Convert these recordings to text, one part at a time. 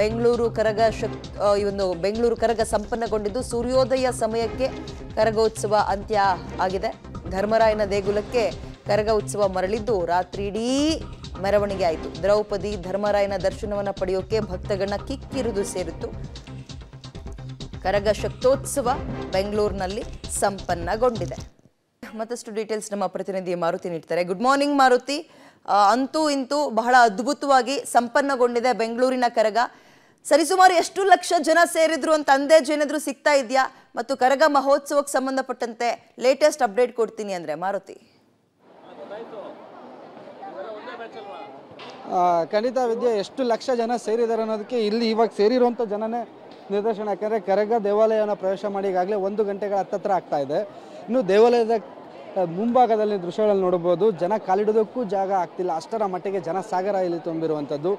ಬೆಂಗಳೂರು ಕರಗ ಶಕ್ ಒಂದು ಬೆಂಗಳೂರು ಕರಗ ಸಂಪನ್ನಗೊಂಡಿದ್ದು ಸೂರ್ಯೋದಯ ಸಮಯಕ್ಕೆ ಕರಗೋತ್ಸವ ಅಂತ್ಯ ಆಗಿದೆ ಧರ್ಮರಾಯನ ದೇಗುಲಕ್ಕೆ ಕರಗ ಉತ್ಸವ ಮರಳಿದ್ದು ರಾತ್ರಿ ಇಡೀ ಮೆರವಣಿಗೆ ಆಯಿತು ದ್ರೌಪದಿ ಧರ್ಮರಾಯನ ದರ್ಶನವನ್ನು ಪಡೆಯೋಕೆ ಭಕ್ತಗಣ ಕಿಕ್ಕಿರುದು ಸೇರಿತ್ತು ಕರಗ ಶಕ್ತೋತ್ಸವ ಬೆಂಗಳೂರಿನಲ್ಲಿ ಸಂಪನ್ನಗೊಂಡಿದೆ ಮತ್ತಷ್ಟು ಡೀಟೇಲ್ಸ್ ನಮ್ಮ ಪ್ರತಿನಿಧಿ ಮಾರುತಿ ನೀಡ್ತಾರೆ ಗುಡ್ ಮಾರ್ನಿಂಗ್ ಮಾರುತಿ ಅಂತೂ ಇಂತೂ ಬಹಳ ಅದ್ಭುತವಾಗಿ ಸಂಪನ್ನಗೊಂಡಿದೆ ಬೆಂಗಳೂರಿನ ಕರಗ ಸರಿಸುಮಾರು ಎಷ್ಟು ಲಕ್ಷ ಜನ ಸೇರಿದ್ರು ಅಂತ ಅಂದೇಜು ಸಿಗ್ತಾ ಇದೆಯಾ ಮತ್ತು ಕರಗ ಮಹೋತ್ಸವಕ್ಕೆ ಸಂಬಂಧಪಟ್ಟಂತೆ ಲೇಟೆಸ್ಟ್ ಅಪ್ಡೇಟ್ ಕೊಡ್ತೀನಿ ಅಂದರೆ ಮಾರುತಿ ಖಂಡಿತ ವಿದ್ಯೆ ಎಷ್ಟು ಲಕ್ಷ ಜನ ಸೇರಿದ್ದಾರೆ ಅನ್ನೋದಕ್ಕೆ ಇಲ್ಲಿ ಇವಾಗ ಸೇರಿರುವಂಥ ಜನನೇ ನಿರ್ದೇಶನ ಯಾಕಂದರೆ ಕರಗ ದೇವಾಲಯನ ಪ್ರವೇಶ ಮಾಡಿ ಈಗಾಗಲೇ ಒಂದು ಗಂಟೆಗಳ ಹತ್ತತ್ರ ಆಗ್ತಾ ಇದೆ ಇನ್ನು ದೇವಾಲಯದ ಮುಂಭಾಗದಲ್ಲಿ ದೃಶ್ಯಗಳಲ್ಲಿ ನೋಡಬಹುದು ಜನ ಕಾಲಿಡೋದಕ್ಕೂ ಜಾಗ ಆಗ್ತಿಲ್ಲ ಅಷ್ಟರ ಮಟ್ಟಿಗೆ ಜನಸಾಗರ ಇಲ್ಲಿ ತುಂಬಿರುವಂಥದ್ದು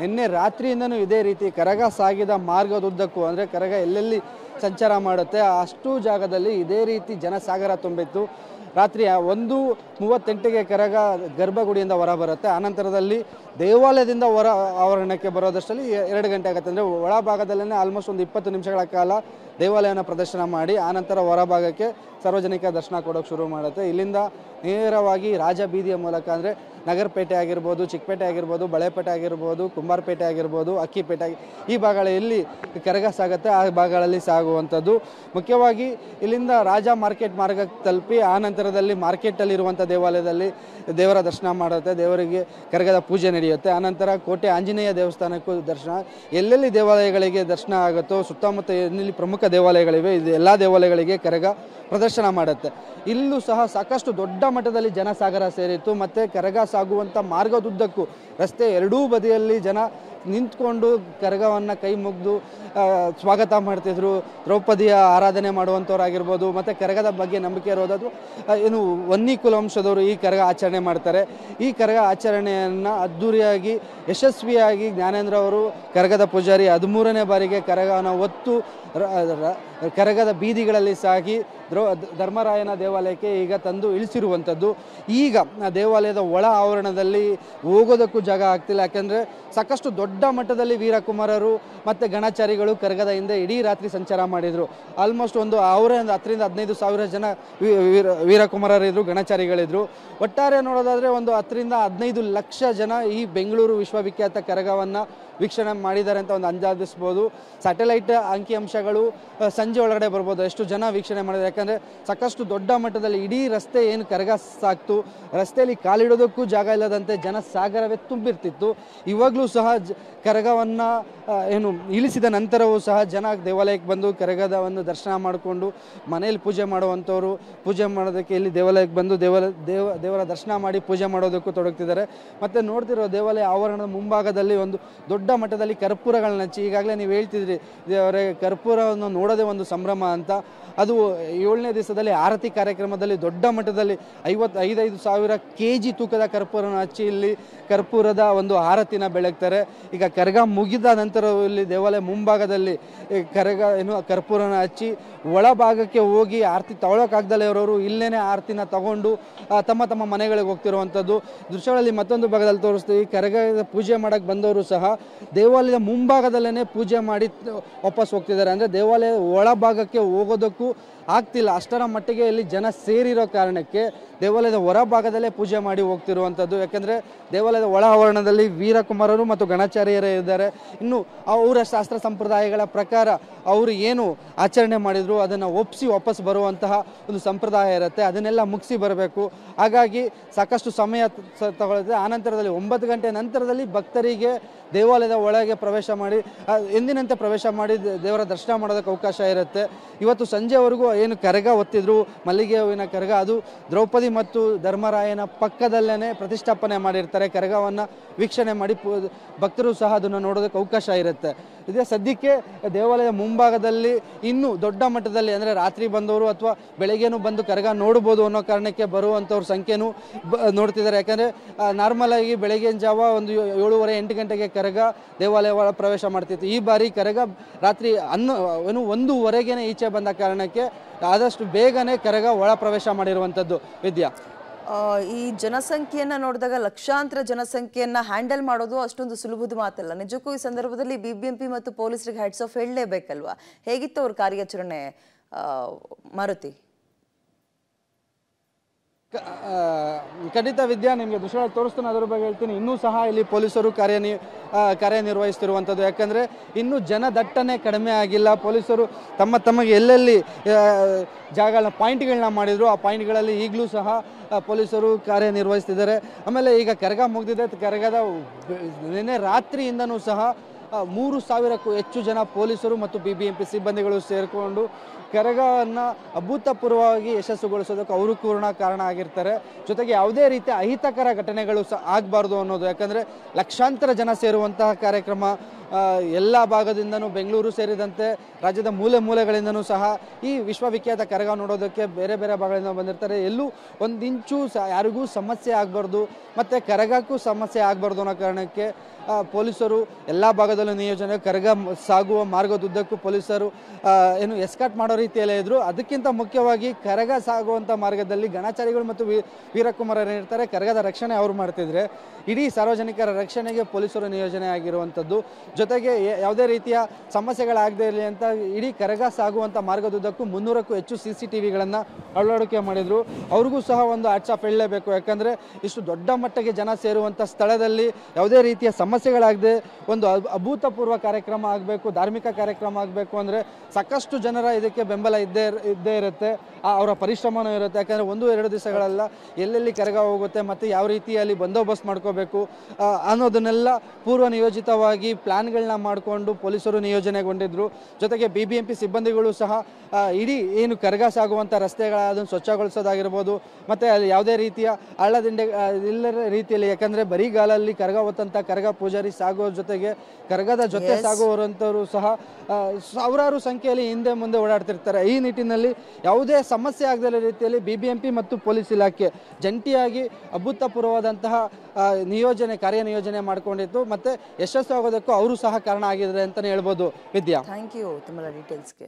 ನಿನ್ನೆ ರಾತ್ರಿಯಿಂದನೂ ಇದೇ ರೀತಿ ಕರಗ ಸಾಗಿದ ಮಾರ್ಗದುದ್ದಕ್ಕೂ ಅಂದರೆ ಕರಗ ಎಲ್ಲೆಲ್ಲಿ ಸಂಚಾರ ಮಾಡುತ್ತೆ ಅಷ್ಟು ಜಾಗದಲ್ಲಿ ಇದೇ ರೀತಿ ಜನಸಾಗರ ತುಂಬಿತ್ತು ರಾತ್ರಿ ಒಂದು ಮೂವತ್ತೆಂಟಿಗೆ ಕರಗ ಗರ್ಭಗುಡಿಯಿಂದ ಹೊರ ಬರುತ್ತೆ ಆನಂತರದಲ್ಲಿ ದೇವಾಲಯದಿಂದ ಹೊರ ಆವರಣಕ್ಕೆ ಬರೋದಷ್ಟರಲ್ಲಿ ಎರಡು ಗಂಟೆ ಆಗುತ್ತೆ ಅಂದರೆ ಒಳಭಾಗದಲ್ಲೇ ಆಲ್ಮೋಸ್ಟ್ ಒಂದು ಇಪ್ಪತ್ತು ನಿಮಿಷಗಳ ಕಾಲ ದೇವಾಲಯನ ಪ್ರದರ್ಶನ ಮಾಡಿ ಆನಂತರ ಹೊರಭಾಗಕ್ಕೆ ಸಾರ್ವಜನಿಕ ದರ್ಶನ ಕೊಡೋಕ್ಕೆ ಶುರು ಮಾಡುತ್ತೆ ಇಲ್ಲಿಂದ ನೇರವಾಗಿ ರಾಜ ಬೀದಿಯ ಮೂಲಕ ಅಂದರೆ ನಗರಪೇಟೆ ಆಗಿರ್ಬೋದು ಚಿಕ್ಕಪೇಟೆ ಆಗಿರ್ಬೋದು ಬಳೆಪೇಟೆ ಆಗಿರ್ಬೋದು ಕುಂಬಾರಪೇಟೆ ಆಗಿರ್ಬೋದು ಅಕ್ಕಿಪೇಟೆ ಈ ಭಾಗಗಳಲ್ಲಿ ಕರಗ ಸಾಗುತ್ತೆ ಆ ಭಾಗಗಳಲ್ಲಿ ಸಾಗುವಂಥದ್ದು ಮುಖ್ಯವಾಗಿ ಇಲ್ಲಿಂದ ರಾಜ ಮಾರ್ಕೆಟ್ ಮಾರ್ಗಕ್ಕೆ ತಲುಪಿ ಆ ನಂತರದಲ್ಲಿ ಮಾರ್ಕೆಟಲ್ಲಿರುವಂಥ ದೇವಾಲಯದಲ್ಲಿ ದೇವರ ದರ್ಶನ ಮಾಡುತ್ತೆ ದೇವರಿಗೆ ಕರಗದ ಪೂಜೆ ನಡೆಯುತ್ತೆ ಆನಂತರ ಕೋಟೆ ಆಂಜನೇಯ ದೇವಸ್ಥಾನಕ್ಕೂ ದರ್ಶನ ಎಲ್ಲೆಲ್ಲಿ ದೇವಾಲಯಗಳಿಗೆ ದರ್ಶನ ಆಗುತ್ತೋ ಸುತ್ತಮುತ್ತ ಎಲ್ಲಿ ಪ್ರಮುಖ ದೇವಾಲಯಗಳಿವೆ ಇದು ಎಲ್ಲ ದೇವಾಲಯಗಳಿಗೆ ಕರಗ ಪ್ರದರ್ಶನ ಮಾಡುತ್ತೆ ಇಲ್ಲೂ ಸಹ ಸಾಕಷ್ಟು ದೊಡ್ಡ ಮಟ್ಟದಲ್ಲಿ ಜನಸಾಗರ ಸೇರಿತ್ತು ಮತ್ತು ಕರಗ ಸಾಗುವಂಥ ಮಾರ್ಗದುದ್ದಕ್ಕೂ ರಸ್ತೆ ಎರಡೂ ಬದಿಯಲ್ಲಿ ಜನ ನಿಂತ್ಕೊಂಡು ಕರಗವನ್ನು ಕೈ ಮುಗಿದು ಸ್ವಾಗತ ಮಾಡ್ತಿದ್ರು ದ್ರೌಪದಿಯ ಆರಾಧನೆ ಮಾಡುವಂಥವ್ರಾಗಿರ್ಬೋದು ಮತ್ತು ಕರಗದ ಬಗ್ಗೆ ನಂಬಿಕೆ ಇರೋದಾದ್ರು ಏನು ವನ್ನಿ ಕುಲವಂಶದವರು ಈ ಕರಗ ಆಚರಣೆ ಮಾಡ್ತಾರೆ ಈ ಕರಗ ಆಚರಣೆಯನ್ನು ಅದ್ದೂರಿಯಾಗಿ ಯಶಸ್ವಿಯಾಗಿ ಜ್ಞಾನೇಂದ್ರ ಅವರು ಕರಗದ ಪೂಜಾರಿ ಹದಿಮೂರನೇ ಬಾರಿಗೆ ಕರಗವನ್ನು ಒತ್ತು ಕರಗದ ಬೀದಿಗಳಲ್ಲಿ ಸಾಗಿ ದ್ರೋ ಧರ್ಮರಾಯನ ದೇವಾಲಯಕ್ಕೆ ಈಗ ತಂದು ಇಳಿಸಿರುವಂಥದ್ದು ಈಗ ದೇವಾಲಯದ ಒಳ ಆವರಣದಲ್ಲಿ ಹೋಗೋದಕ್ಕೂ ಜಾಗ ಆಗ್ತಿಲ್ಲ ಯಾಕೆಂದರೆ ಸಾಕಷ್ಟು ದೊಡ್ಡ ದೊಡ್ಡ ಮಟ್ಟದಲ್ಲಿ ವೀರಕುಮಾರರು ಮತ್ತು ಗಣಚಾರಿಗಳು ಕರಗದ ಹಿಂದೆ ಇಡೀ ರಾತ್ರಿ ಸಂಚಾರ ಮಾಡಿದರು ಆಲ್ಮೋಸ್ಟ್ ಒಂದು ಅವರೇ ಒಂದು ಹತ್ತರಿಂದ ಹದಿನೈದು ಸಾವಿರ ಜನ ವೀರ ವೀರಕುಮಾರರಿದ್ದರು ಗಣಚಾರಿಗಳಿದ್ದರು ಒಟ್ಟಾರೆ ನೋಡೋದಾದರೆ ಒಂದು ಹತ್ತರಿಂದ ಹದಿನೈದು ಲಕ್ಷ ಜನ ಈ ಬೆಂಗಳೂರು ವಿಶ್ವವಿಖ್ಯಾತ ಕರಗವನ್ನು ವೀಕ್ಷಣೆ ಮಾಡಿದ್ದಾರೆ ಅಂತ ಒಂದು ಅಂದಾಜಿಸ್ಬೋದು ಸ್ಯಾಟಲೈಟ್ ಅಂಕಿಅಂಶಗಳು ಸಂಜೆ ಒಳಗಡೆ ಬರ್ಬೋದು ಎಷ್ಟು ಜನ ವೀಕ್ಷಣೆ ಮಾಡಿದ್ದಾರೆ ಯಾಕಂದರೆ ಸಾಕಷ್ಟು ದೊಡ್ಡ ಮಟ್ಟದಲ್ಲಿ ಇಡೀ ರಸ್ತೆ ಏನು ಕರಗ ಸಾಕ್ತು ರಸ್ತೆಯಲ್ಲಿ ಕಾಲಿಡೋದಕ್ಕೂ ಜಾಗ ಇಲ್ಲದಂತೆ ಜನ ಸಾಗರವೇ ತುಂಬಿರ್ತಿತ್ತು ಇವಾಗಲೂ ಸಹ ಕರಗವನ್ನು ಏನು ಇಳಿಸಿದ ನಂತರವೂ ಸಹ ಜನ ದೇವಾಲಯಕ್ಕೆ ಬಂದು ಕರಗದವನ್ನು ದರ್ಶನ ಮಾಡಿಕೊಂಡು ಮನೆಯಲ್ಲಿ ಪೂಜೆ ಮಾಡುವಂಥವ್ರು ಪೂಜೆ ಮಾಡೋದಕ್ಕೆ ಇಲ್ಲಿ ದೇವಾಲಯಕ್ಕೆ ಬಂದು ದೇವಾಲಯ ದೇವ ದೇವರ ದರ್ಶನ ಮಾಡಿ ಪೂಜೆ ಮಾಡೋದಕ್ಕೂ ತೊಡಗ್ತಿದ್ದಾರೆ ಮತ್ತು ನೋಡ್ತಿರೋ ದೇವಾಲಯ ಆವರಣದ ಮುಂಭಾಗದಲ್ಲಿ ಒಂದು ದೊಡ್ಡ ಮಟ್ಟದಲ್ಲಿ ಕರ್ಪೂರಗಳನ್ನ ಹಚ್ಚಿ ಈಗಾಗಲೇ ನೀವು ಹೇಳ್ತಿದ್ರಿ ದೇವರೇ ಕರ್ಪೂರವನ್ನು ನೋಡೋದೇ ಒಂದು ಸಂಭ್ರಮ ಅಂತ ಅದು ಏಳನೇ ದಿವಸದಲ್ಲಿ ಆರತಿ ಕಾರ್ಯಕ್ರಮದಲ್ಲಿ ದೊಡ್ಡ ಮಟ್ಟದಲ್ಲಿ ಐವತ್ತು ಐದೈದು ಸಾವಿರ ಕೆ ಜಿ ತೂಕದ ಕರ್ಪೂರನ ಹಚ್ಚಿ ಇಲ್ಲಿ ಕರ್ಪೂರದ ಒಂದು ಆರತಿನ ಬೆಳಗ್ತಾರೆ ಈಗ ಕರಗ ಮುಗಿದ ನಂತರದಲ್ಲಿ ದೇವಾಲಯ ಮುಂಭಾಗದಲ್ಲಿ ಕರಗ ಏನು ಕರ್ಪೂರನ ಹಚ್ಚಿ ಒಳಭಾಗಕ್ಕೆ ಹೋಗಿ ಆರತಿ ತಗೊಳ್ಳೋಕ್ಕಾಗ್ದಲೇ ಇರೋರು ಇಲ್ಲೇ ಆರತಿನ ತಗೊಂಡು ತಮ್ಮ ತಮ್ಮ ಮನೆಗಳಿಗೆ ಹೋಗ್ತಿರುವಂಥದ್ದು ದೃಶ್ಯಗಳಲ್ಲಿ ಮತ್ತೊಂದು ಭಾಗದಲ್ಲಿ ತೋರಿಸ್ತೀವಿ ಕರಗ ಪೂಜೆ ಮಾಡೋಕ್ಕೆ ಬಂದವರು ಸಹ ದೇವಾಲಯದ ಮುಂಭಾಗದಲ್ಲೇ ಪೂಜೆ ಮಾಡಿ ವಾಪಸ್ ಹೋಗ್ತಿದ್ದಾರೆ ಅಂದರೆ ದೇವಾಲಯದ ಒಳಭಾಗಕ್ಕೆ ಹೋಗೋದಕ್ಕೂ ಆಗ್ತಿಲ್ಲ ಅಷ್ಟರ ಮಟ್ಟಿಗೆ ಇಲ್ಲಿ ಜನ ಸೇರಿರೋ ಕಾರಣಕ್ಕೆ ದೇವಾಲಯದ ಹೊರಭಾಗದಲ್ಲೇ ಪೂಜೆ ಮಾಡಿ ಹೋಗ್ತಿರುವಂಥದ್ದು ಯಾಕೆಂದರೆ ದೇವಾಲಯದ ಒಳ ಆವರಣದಲ್ಲಿ ವೀರಕುಮಾರರು ಮತ್ತು ಗಣಾಚಾರ್ಯರೇ ಇದ್ದಾರೆ ಇನ್ನು ಅವರ ಶಾಸ್ತ್ರ ಸಂಪ್ರದಾಯಗಳ ಪ್ರಕಾರ ಅವರು ಏನು ಆಚರಣೆ ಮಾಡಿದರು ಅದನ್ನು ಒಪ್ಪಿಸಿ ವಾಪಸ್ ಬರುವಂತಹ ಒಂದು ಸಂಪ್ರದಾಯ ಇರುತ್ತೆ ಅದನ್ನೆಲ್ಲ ಮುಗಿಸಿ ಬರಬೇಕು ಹಾಗಾಗಿ ಸಾಕಷ್ಟು ಸಮಯ ತಗೊಳ್ಳುತ್ತೆ ನಂತರದಲ್ಲಿ ಒಂಬತ್ತು ಗಂಟೆ ನಂತರದಲ್ಲಿ ಭಕ್ತರಿಗೆ ದೇವಾಲಯದ ಒಳಗೆ ಪ್ರವೇಶ ಮಾಡಿ ಎಂದಿನಂತೆ ಪ್ರವೇಶ ಮಾಡಿ ದೇವರ ದರ್ಶನ ಮಾಡೋದಕ್ಕೆ ಅವಕಾಶ ಇರುತ್ತೆ ಇವತ್ತು ಸಂಜೆವರೆಗೂ ಏನು ಕರಗ ಒತ್ತಿದ್ರು ಮಲ್ಲಿಗೆ ಹೂವಿನ ಕರಗ ಅದು ದ್ರೌಪದಿ ಮತ್ತು ಧರ್ಮರಾಯನ ಪಕ್ಕದಲ್ಲೇ ಪ್ರತಿಷ್ಠಾಪನೆ ಮಾಡಿರ್ತಾರೆ ಕರಗವನ್ನು ವೀಕ್ಷಣೆ ಮಾಡಿ ಭಕ್ತರು ಸಹ ಅದನ್ನು ನೋಡೋದಕ್ಕೆ ಅವಕಾಶ ಇರುತ್ತೆ ಇದೆ ಸದ್ಯಕ್ಕೆ ದೇವಾಲಯದ ಮುಂಭಾಗದಲ್ಲಿ ಇನ್ನೂ ದೊಡ್ಡ ಮಟ್ಟದಲ್ಲಿ ಅಂದರೆ ರಾತ್ರಿ ಬಂದವರು ಅಥವಾ ಬೆಳಗ್ಗೆನೂ ಬಂದು ಕರಗ ನೋಡ್ಬೋದು ಅನ್ನೋ ಕಾರಣಕ್ಕೆ ಬರುವಂಥವ್ರ ಸಂಖ್ಯೆನೂ ನೋಡ್ತಿದ್ದಾರೆ ಯಾಕಂದರೆ ನಾರ್ಮಲಾಗಿ ಬೆಳಗ್ಗೆ ಜಾವ ಒಂದು ಏಳುವರೆ ಎಂಟು ಗಂಟೆಗೆ ಕರಗ ದೇವಾಲಯ ಒಳ ಪ್ರವೇಶ ಮಾಡ್ತಿತ್ತು ಈ ಬಾರಿ ಕರಗ ರಾತ್ರಿ ಅನ್ನು ಏನು ಒಂದೂವರೆಗೆ ಈಚೆ ಬಂದ ಕಾರಣಕ್ಕೆ ಆದಷ್ಟು ಬೇಗನೆ ಕರಗ ಒಳ ಪ್ರವೇಶ ಮಾಡಿರುವಂಥದ್ದು ವಿದ್ಯಾ ಈ ಜನಸಂಖ್ಯೆಯನ್ನು ನೋಡಿದಾಗ ಲಕ್ಷಾಂತರ ಜನಸಂಖ್ಯೆಯನ್ನು ಹ್ಯಾಂಡಲ್ ಮಾಡೋದು ಅಷ್ಟೊಂದು ಸುಲಭದ ಮಾತಲ್ಲ ನಿಜಕ್ಕೂ ಈ ಸಂದರ್ಭದಲ್ಲಿ ಬಿ ಬಿ ಎಂ ಪಿ ಮತ್ತು ಪೊಲೀಸರಿಗೆ ಹ್ಯಾಟ್ಸ್ ಆಫ್ ಹೇಳಲೇಬೇಕಲ್ವಾ ಹೇಗಿತ್ತು ಅವ್ರ ಕಾರ್ಯಾಚರಣೆ ಮಾರುತಿ ಖಂಡಿತ ವಿದ್ಯಾ ನಿಮಗೆ ದುಶ್ರಾಳ್ ತೋರಿಸ್ತಾನೆ ಅದರ ಬಗ್ಗೆ ಹೇಳ್ತೀನಿ ಇನ್ನೂ ಸಹ ಇಲ್ಲಿ ಪೊಲೀಸರು ಕಾರ್ಯನಿ ಕಾರ್ಯನಿರ್ವಹಿಸ್ತಿರುವಂಥದ್ದು ಯಾಕಂದರೆ ಇನ್ನೂ ಜನದಟ್ಟಣೆ ಕಡಿಮೆ ಆಗಿಲ್ಲ ಪೊಲೀಸರು ತಮ್ಮ ತಮಗೆ ಎಲ್ಲೆಲ್ಲಿ ಜಾಗಗಳನ್ನ ಪಾಯಿಂಟ್ಗಳನ್ನ ಮಾಡಿದರು ಆ ಪಾಯಿಂಟ್ಗಳಲ್ಲಿ ಈಗಲೂ ಸಹ ಪೊಲೀಸರು ಕಾರ್ಯನಿರ್ವಹಿಸ್ತಿದ್ದಾರೆ ಆಮೇಲೆ ಈಗ ಕರಗ ಮುಗಿದಿದೆ ಕರಗದ ನಿನ್ನೆ ರಾತ್ರಿಯಿಂದನೂ ಸಹ ಮೂರು ಸಾವಿರಕ್ಕೂ ಹೆಚ್ಚು ಜನ ಪೊಲೀಸರು ಮತ್ತು ಬಿ ಬಿ ಎಂ ಪಿ ಸಿಬ್ಬಂದಿಗಳು ಸೇರಿಕೊಂಡು ಕರಗವನ್ನು ಅಭೂತಪೂರ್ವವಾಗಿ ಯಶಸ್ಸುಗೊಳಿಸೋದಕ್ಕೆ ಅವರು ಪೂರ್ಣ ಕಾರಣ ಆಗಿರ್ತಾರೆ ಜೊತೆಗೆ ಯಾವುದೇ ರೀತಿಯ ಅಹಿತಕರ ಘಟನೆಗಳು ಸಹ ಆಗಬಾರ್ದು ಅನ್ನೋದು ಯಾಕಂದರೆ ಲಕ್ಷಾಂತರ ಜನ ಸೇರುವಂತಹ ಕಾರ್ಯಕ್ರಮ ಎಲ್ಲ ಭಾಗದಿಂದನೂ ಬೆಂಗಳೂರು ಸೇರಿದಂತೆ ರಾಜ್ಯದ ಮೂಲೆ ಮೂಲೆಗಳಿಂದನೂ ಸಹ ಈ ವಿಶ್ವವಿಖ್ಯಾತ ಕರಗ ನೋಡೋದಕ್ಕೆ ಬೇರೆ ಬೇರೆ ಭಾಗಗಳಿಂದ ಬಂದಿರ್ತಾರೆ ಎಲ್ಲೂ ಒಂದಿಂಚೂ ಸ ಯಾರಿಗೂ ಸಮಸ್ಯೆ ಆಗಬಾರ್ದು ಮತ್ತು ಕರಗಕ್ಕೂ ಸಮಸ್ಯೆ ಆಗಬಾರ್ದು ಅನ್ನೋ ಕಾರಣಕ್ಕೆ ಪೊಲೀಸರು ಎಲ್ಲ ಭಾಗದಲ್ಲೂ ನಿಯೋಜನೆ ಕರಗ ಸಾಗುವ ಮಾರ್ಗದುದ್ದಕ್ಕೂ ಪೊಲೀಸರು ಏನು ಎಸ್ಕಾಟ್ ಮಾಡೋ ರೀತಿಯಲ್ಲೇ ಇದ್ರು ಅದಕ್ಕಿಂತ ಮುಖ್ಯವಾಗಿ ಕರಗ ಸಾಗುವಂಥ ಮಾರ್ಗದಲ್ಲಿ ಗಣಾಚಾರಿಗಳು ಮತ್ತು ವಿ ಏನಿರ್ತಾರೆ ಕರಗದ ರಕ್ಷಣೆ ಅವರು ಮಾಡ್ತಿದ್ರೆ ಇಡೀ ಸಾರ್ವಜನಿಕರ ರಕ್ಷಣೆಗೆ ಪೊಲೀಸರು ನಿಯೋಜನೆ ಆಗಿರುವಂಥದ್ದು ಜೊತೆಗೆ ಯಾವುದೇ ರೀತಿಯ ಸಮಸ್ಯೆಗಳಾಗದೇ ಇರಲಿ ಅಂತ ಇಡೀ ಕರಗ ಸಾಗುವಂಥ ಮಾರ್ಗದುದ್ದಕ್ಕೂ ಮುನ್ನೂರಕ್ಕೂ ಹೆಚ್ಚು ಸಿ ಸಿ ಟಿ ವಿಗಳನ್ನು ಅಳವಡಿಕೆ ಮಾಡಿದರು ಅವ್ರಿಗೂ ಸಹ ಒಂದು ಆಟ್ಸ್ ಆಫ್ ಹೇಳಲೇಬೇಕು ಯಾಕಂದರೆ ಇಷ್ಟು ದೊಡ್ಡ ಮಟ್ಟಿಗೆ ಜನ ಸೇರುವಂಥ ಸ್ಥಳದಲ್ಲಿ ಯಾವುದೇ ರೀತಿಯ ಸಮಸ್ಯೆಗಳಾಗದೆ ಒಂದು ಅಭೂತಪೂರ್ವ ಕಾರ್ಯಕ್ರಮ ಆಗಬೇಕು ಧಾರ್ಮಿಕ ಕಾರ್ಯಕ್ರಮ ಆಗಬೇಕು ಅಂದರೆ ಸಾಕಷ್ಟು ಜನರ ಇದಕ್ಕೆ ಬೆಂಬಲ ಇದ್ದೇ ಇದ್ದೇ ಇರುತ್ತೆ ಅವರ ಪರಿಶ್ರಮನೂ ಇರುತ್ತೆ ಯಾಕಂದರೆ ಒಂದು ಎರಡು ದಿವಸಗಳೆಲ್ಲ ಎಲ್ಲೆಲ್ಲಿ ಕರಗ ಹೋಗುತ್ತೆ ಮತ್ತು ಯಾವ ರೀತಿಯಲ್ಲಿ ಬಂದೋಬಸ್ತ್ ಮಾಡ್ಕೋಬೇಕು ಅನ್ನೋದನ್ನೆಲ್ಲ ಪೂರ್ವ ನಿಯೋಜಿತವಾಗಿ ಪ್ಲ್ಯಾನ್ಗಳನ್ನ ಮಾಡಿಕೊಂಡು ಪೊಲೀಸರು ನಿಯೋಜನೆಗೊಂಡಿದ್ದರು ಜೊತೆಗೆ ಬಿ ಬಿ ಎಂ ಪಿ ಸಿಬ್ಬಂದಿಗಳು ಸಹ ಇಡೀ ಏನು ಕರಗ ಸಾಗುವಂಥ ರಸ್ತೆಗಳ ಅದನ್ನು ಸ್ವಚ್ಛಗೊಳಿಸೋದಾಗಿರ್ಬೋದು ಮತ್ತು ಅಲ್ಲಿ ಯಾವುದೇ ರೀತಿಯ ಹಳ್ಳದಿಂಡೆ ಇಲ್ಲದ ರೀತಿಯಲ್ಲಿ ಯಾಕಂದರೆ ಬರಿಗಾಲಲ್ಲಿ ಕರಗ ಹೊತ್ತಂಥ ಕರಗ ಪೂಜಾರಿ ಸಾಗುವ ಜೊತೆಗೆ ಕರಗದ ಜೊತೆ ಸಾಗುವಂಥವರು ಸಹ ಸಾವಿರಾರು ಸಂಖ್ಯೆಯಲ್ಲಿ ಹಿಂದೆ ಮುಂದೆ ಓಡಾಡ್ತಿರ್ತಾರೆ ಇರ್ತಾರೆ ಈ ನಿಟ್ಟಿನಲ್ಲಿ ಯಾವುದೇ ಸಮಸ್ಯೆ ಆಗದ ರೀತಿಯಲ್ಲಿ ಬಿ ಬಿ ಎಂ ಪಿ ಮತ್ತು ಪೊಲೀಸ್ ಇಲಾಖೆ ಜಂಟಿಯಾಗಿ ಅಭೂತಪೂರ್ವವಾದಂತಹ ನಿಯೋಜನೆ ಕಾರ್ಯನಿಯೋಜನೆ ಮಾಡಿಕೊಂಡಿತ್ತು ಮತ್ತು ಯಶಸ್ಸು ಆಗೋದಕ್ಕೂ ಅವರು ಸಹ ಕಾರಣ ಆಗಿದ್ದಾರೆ ಅಂತಲೇ ಹೇಳ್ಬೋದು ವಿದ್ಯಾ ಥ್ಯಾಂಕ್ ಯು ತುಂಬ ಡೀಟೇಲ್ಸ್ಗೆ